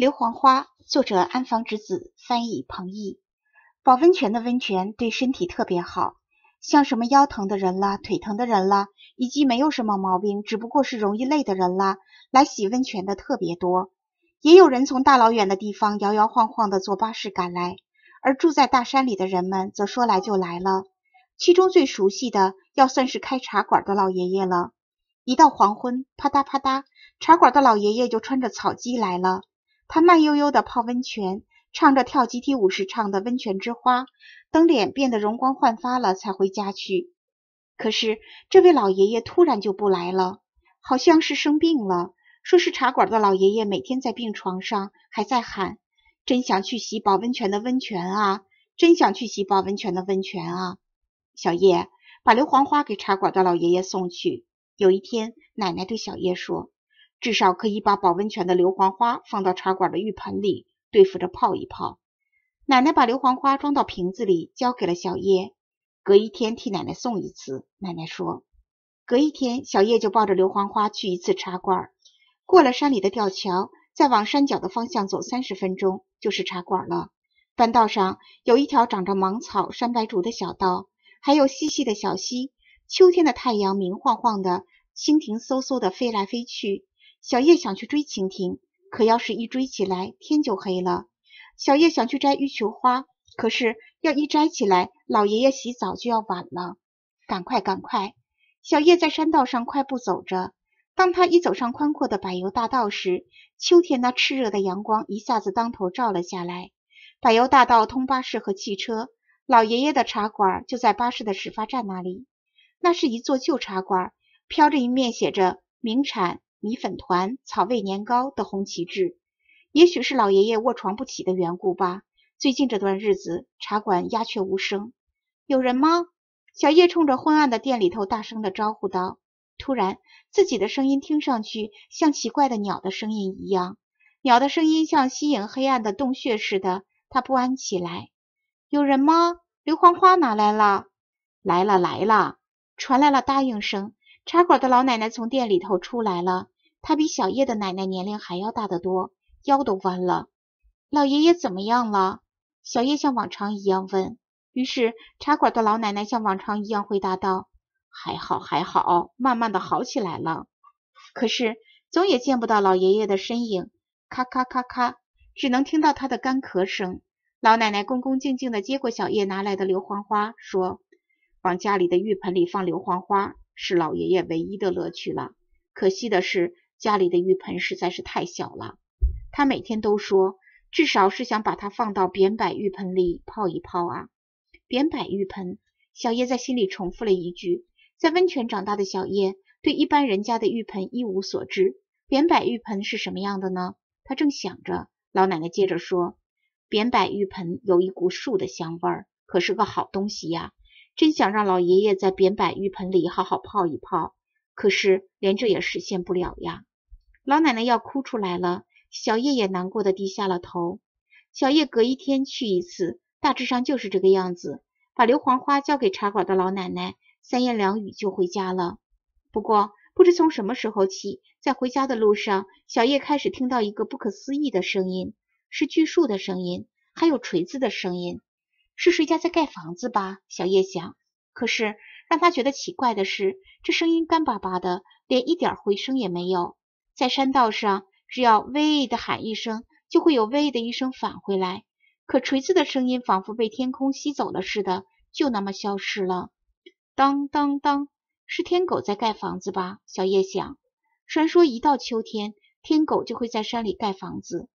硫磺花，作者安房直子，翻译彭毅。保温泉的温泉对身体特别好，像什么腰疼的人啦、腿疼的人啦，以及没有什么毛病，只不过是容易累的人啦，来洗温泉的特别多。也有人从大老远的地方摇摇晃晃的坐巴士赶来，而住在大山里的人们则说来就来了。其中最熟悉的要算是开茶馆的老爷爷了。一到黄昏，啪嗒啪嗒，茶馆的老爷爷就穿着草屐来了。他慢悠悠地泡温泉，唱着跳集体舞时唱的《温泉之花》，等脸变得容光焕发了，才回家去。可是这位老爷爷突然就不来了，好像是生病了。说是茶馆的老爷爷每天在病床上，还在喊：“真想去洗宝温泉的温泉啊！真想去洗宝温泉的温泉啊！”小叶把硫磺花给茶馆的老爷爷送去。有一天，奶奶对小叶说。至少可以把保温泉的硫磺花放到茶馆的浴盆里，对付着泡一泡。奶奶把硫磺花装到瓶子里，交给了小叶，隔一天替奶奶送一次。奶奶说：“隔一天，小叶就抱着硫磺花去一次茶馆。过了山里的吊桥，再往山脚的方向走三十分钟，就是茶馆了。半道上有一条长着芒草、山白竹的小道，还有细细的小溪。秋天的太阳明晃晃的，蜻蜓嗖嗖的飞来飞去。”小叶想去追蜻蜓，可要是一追起来，天就黑了。小叶想去摘玉球花，可是要一摘起来，老爷爷洗澡就要晚了。赶快，赶快！小叶在山道上快步走着。当他一走上宽阔的柏油大道时，秋天那炽热的阳光一下子当头照了下来。柏油大道通巴士和汽车，老爷爷的茶馆就在巴士的始发站那里。那是一座旧茶馆，飘着一面写着“名产”。米粉团、草味年糕的红旗帜，也许是老爷爷卧床不起的缘故吧。最近这段日子，茶馆鸦雀无声。有人吗？小叶冲着昏暗的店里头大声的招呼道。突然，自己的声音听上去像奇怪的鸟的声音一样，鸟的声音像吸引黑暗的洞穴似的，他不安起来。有人吗？刘黄花拿来了。来了来了，传来了答应声。茶馆的老奶奶从店里头出来了，她比小叶的奶奶年龄还要大得多，腰都弯了。老爷爷怎么样了？小叶像往常一样问。于是茶馆的老奶奶像往常一样回答道：“还好，还好，慢慢的好起来了。可是总也见不到老爷爷的身影，咔咔咔咔，只能听到他的干咳声。”老奶奶恭恭敬敬地接过小叶拿来的硫磺花，说：“往家里的浴盆里放硫磺花。”是老爷爷唯一的乐趣了。可惜的是，家里的浴盆实在是太小了。他每天都说，至少是想把它放到扁柏浴盆里泡一泡啊。扁柏浴盆，小叶在心里重复了一句。在温泉长大的小叶，对一般人家的浴盆一无所知。扁柏浴盆是什么样的呢？他正想着，老奶奶接着说：“扁柏浴盆有一股树的香味儿，可是个好东西呀。”真想让老爷爷在扁板浴盆里好好泡一泡，可是连这也实现不了呀。老奶奶要哭出来了，小叶也难过的低下了头。小叶隔一天去一次，大致上就是这个样子。把硫磺花交给茶馆的老奶奶，三言两语就回家了。不过，不知从什么时候起，在回家的路上，小叶开始听到一个不可思议的声音，是锯树的声音，还有锤子的声音。是谁家在盖房子吧？小叶想。可是让他觉得奇怪的是，这声音干巴巴的，连一点回声也没有。在山道上，只要喂的喊一声，就会有喂的一声返回来。可锤子的声音仿佛被天空吸走了似的，就那么消失了。当当当，是天狗在盖房子吧？小叶想。传说一到秋天，天狗就会在山里盖房子。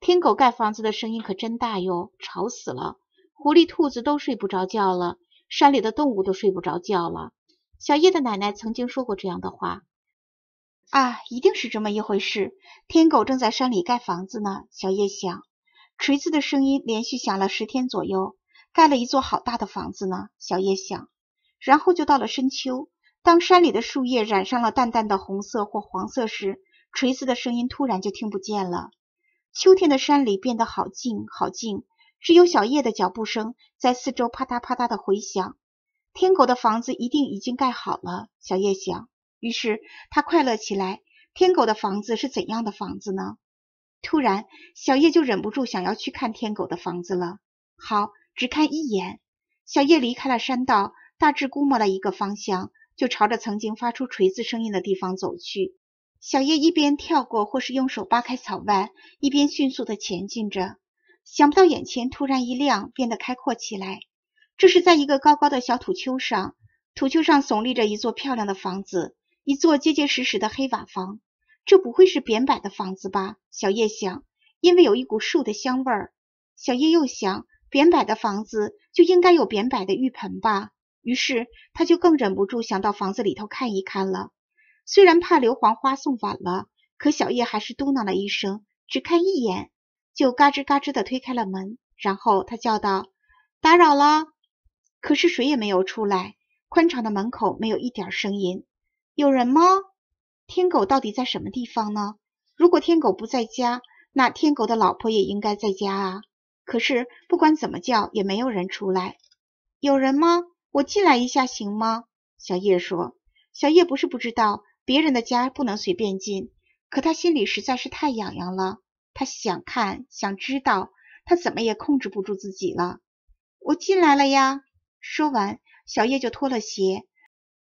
天狗盖房子的声音可真大哟，吵死了。狐狸、兔子都睡不着觉了，山里的动物都睡不着觉了。小叶的奶奶曾经说过这样的话：“啊，一定是这么一回事。”天狗正在山里盖房子呢，小叶想。锤子的声音连续响了十天左右，盖了一座好大的房子呢，小叶想。然后就到了深秋，当山里的树叶染上了淡淡的红色或黄色时，锤子的声音突然就听不见了。秋天的山里变得好静，好静。只有小叶的脚步声在四周啪嗒啪嗒的回响。天狗的房子一定已经盖好了，小叶想。于是他快乐起来。天狗的房子是怎样的房子呢？突然，小叶就忍不住想要去看天狗的房子了。好，只看一眼。小叶离开了山道，大致估摸了一个方向，就朝着曾经发出锤子声音的地方走去。小叶一边跳过或是用手扒开草蔓，一边迅速地前进着。想不到眼前突然一亮，变得开阔起来。这是在一个高高的小土丘上，土丘上耸立着一座漂亮的房子，一座结结实实的黑瓦房。这不会是扁柏的房子吧？小叶想，因为有一股树的香味儿。小叶又想，扁柏的房子就应该有扁柏的浴盆吧。于是他就更忍不住想到房子里头看一看了。虽然怕硫磺花送晚了，可小叶还是嘟囔了一声：“只看一眼。”就嘎吱嘎吱地推开了门，然后他叫道：“打扰了。”可是谁也没有出来，宽敞的门口没有一点声音。有人吗？天狗到底在什么地方呢？如果天狗不在家，那天狗的老婆也应该在家啊。可是不管怎么叫，也没有人出来。有人吗？我进来一下行吗？小叶说：“小叶不是不知道别人的家不能随便进，可他心里实在是太痒痒了。”他想看，想知道，他怎么也控制不住自己了。我进来了呀！说完，小叶就脱了鞋，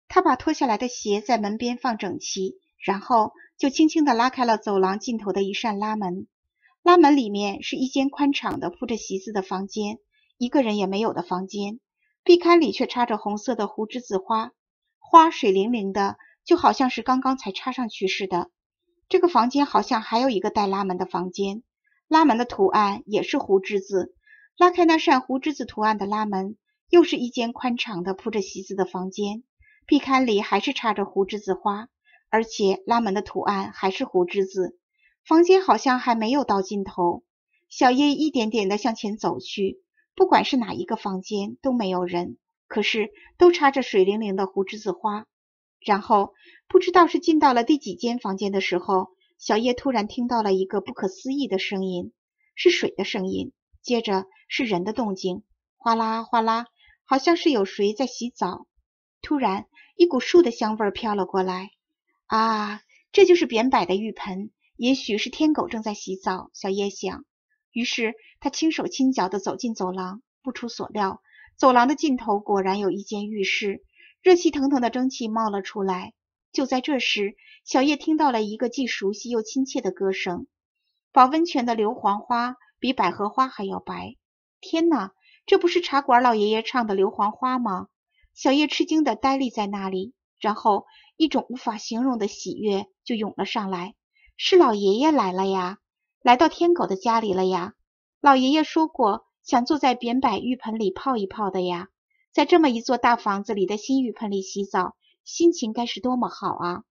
他把脱下来的鞋在门边放整齐，然后就轻轻的拉开了走廊尽头的一扇拉门。拉门里面是一间宽敞的铺着席子的房间，一个人也没有的房间，壁龛里却插着红色的胡栀子花，花水灵灵的，就好像是刚刚才插上去似的。这个房间好像还有一个带拉门的房间，拉门的图案也是胡之子。拉开那扇胡之子图案的拉门，又是一间宽敞的铺着席子的房间，壁龛里还是插着胡栀子花，而且拉门的图案还是胡之子。房间好像还没有到尽头，小叶一点点地向前走去。不管是哪一个房间，都没有人，可是都插着水灵灵的胡栀子花。然后，不知道是进到了第几间房间的时候，小叶突然听到了一个不可思议的声音，是水的声音，接着是人的动静，哗啦哗啦，好像是有谁在洗澡。突然，一股树的香味飘了过来，啊，这就是扁柏的浴盆，也许是天狗正在洗澡，小叶想。于是，他轻手轻脚地走进走廊，不出所料，走廊的尽头果然有一间浴室。热气腾腾的蒸汽冒了出来。就在这时，小叶听到了一个既熟悉又亲切的歌声。保温泉的硫磺花比百合花还要白。天哪，这不是茶馆老爷爷唱的硫磺花吗？小叶吃惊地呆立在那里，然后一种无法形容的喜悦就涌了上来。是老爷爷来了呀，来到天狗的家里了呀。老爷爷说过想坐在扁柏浴盆里泡一泡的呀。在这么一座大房子里的新浴盆里洗澡，心情该是多么好啊！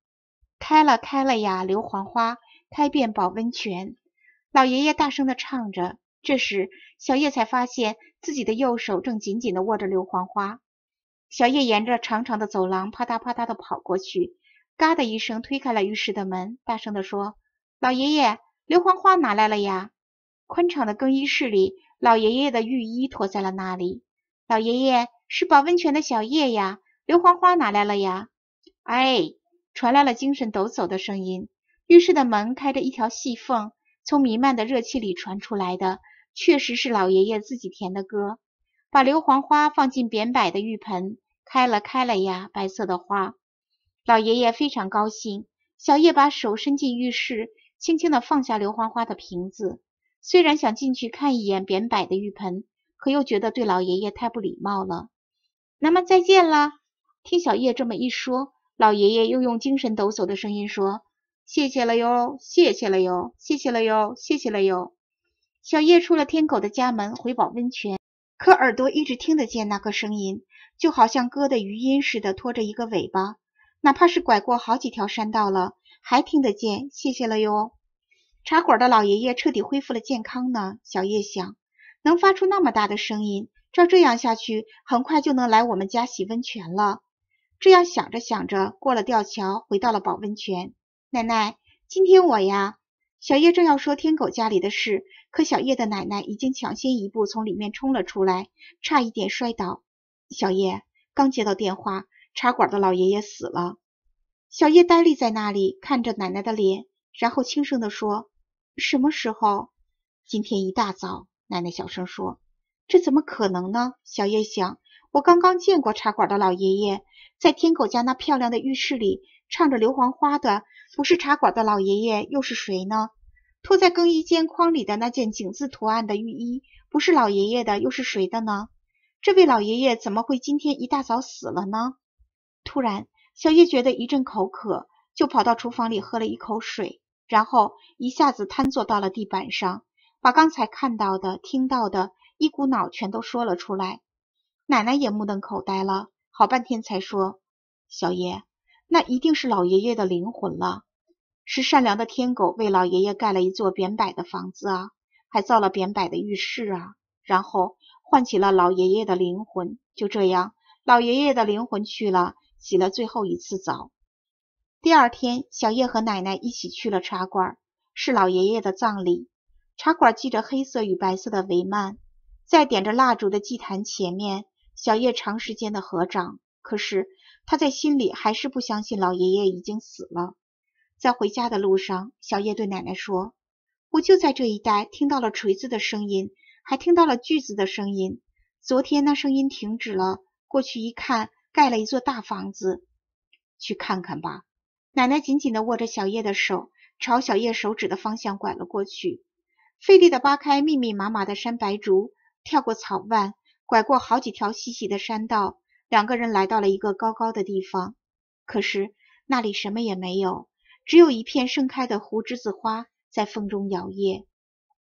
开了开了呀，硫磺花开遍宝温泉。老爷爷大声的唱着。这时，小叶才发现自己的右手正紧紧的握着硫磺花。小叶沿着长长的走廊，啪嗒啪嗒的跑过去，嘎的一声推开了浴室的门，大声的说：“老爷爷，硫磺花哪来了呀？”宽敞的更衣室里，老爷爷的浴衣脱在了那里。老爷爷是保温泉的小叶呀，硫磺花拿来了呀。哎，传来了精神抖擞的声音。浴室的门开着一条细缝，从弥漫的热气里传出来的，确实是老爷爷自己填的歌。把硫磺花放进扁摆的浴盆，开了开了呀，白色的花。老爷爷非常高兴。小叶把手伸进浴室，轻轻地放下硫磺花的瓶子，虽然想进去看一眼扁摆的浴盆。可又觉得对老爷爷太不礼貌了。那么再见了。听小叶这么一说，老爷爷又用精神抖擞的声音说：“谢谢了哟，谢谢了哟，谢谢了哟，谢谢了哟。”小叶出了天狗的家门，回保温泉，可耳朵一直听得见那个声音，就好像歌的余音似的拖着一个尾巴，哪怕是拐过好几条山道了，还听得见。谢谢了哟。茶馆的老爷爷彻底恢复了健康呢，小叶想。能发出那么大的声音，照这样下去，很快就能来我们家洗温泉了。这样想着想着，过了吊桥，回到了保温泉。奶奶，今天我呀，小叶正要说天狗家里的事，可小叶的奶奶已经抢先一步从里面冲了出来，差一点摔倒。小叶刚接到电话，茶馆的老爷爷死了。小叶呆立在那里，看着奶奶的脸，然后轻声的说：“什么时候？今天一大早。”奶奶小声说：“这怎么可能呢？”小叶想，我刚刚见过茶馆的老爷爷，在天狗家那漂亮的浴室里唱着硫黄花的，不是茶馆的老爷爷又是谁呢？拖在更衣间筐里的那件井字图案的浴衣，不是老爷爷的又是谁的呢？这位老爷爷怎么会今天一大早死了呢？突然，小叶觉得一阵口渴，就跑到厨房里喝了一口水，然后一下子瘫坐到了地板上。把刚才看到的、听到的一股脑全都说了出来，奶奶也目瞪口呆了，好半天才说：“小叶，那一定是老爷爷的灵魂了，是善良的天狗为老爷爷盖了一座扁柏的房子啊，还造了扁柏的浴室啊，然后唤起了老爷爷的灵魂。就这样，老爷爷的灵魂去了，洗了最后一次澡。第二天，小叶和奶奶一起去了茶馆，是老爷爷的葬礼。”茶馆系着黑色与白色的帷幔，在点着蜡烛的祭坛前面，小叶长时间的合掌。可是他在心里还是不相信老爷爷已经死了。在回家的路上，小叶对奶奶说：“我就在这一带听到了锤子的声音，还听到了锯子的声音。昨天那声音停止了，过去一看，盖了一座大房子。去看看吧。”奶奶紧紧地握着小叶的手，朝小叶手指的方向拐了过去。费力的扒开密密麻麻的山白竹，跳过草蔓，拐过好几条细细的山道，两个人来到了一个高高的地方。可是那里什么也没有，只有一片盛开的胡栀子花在风中摇曳。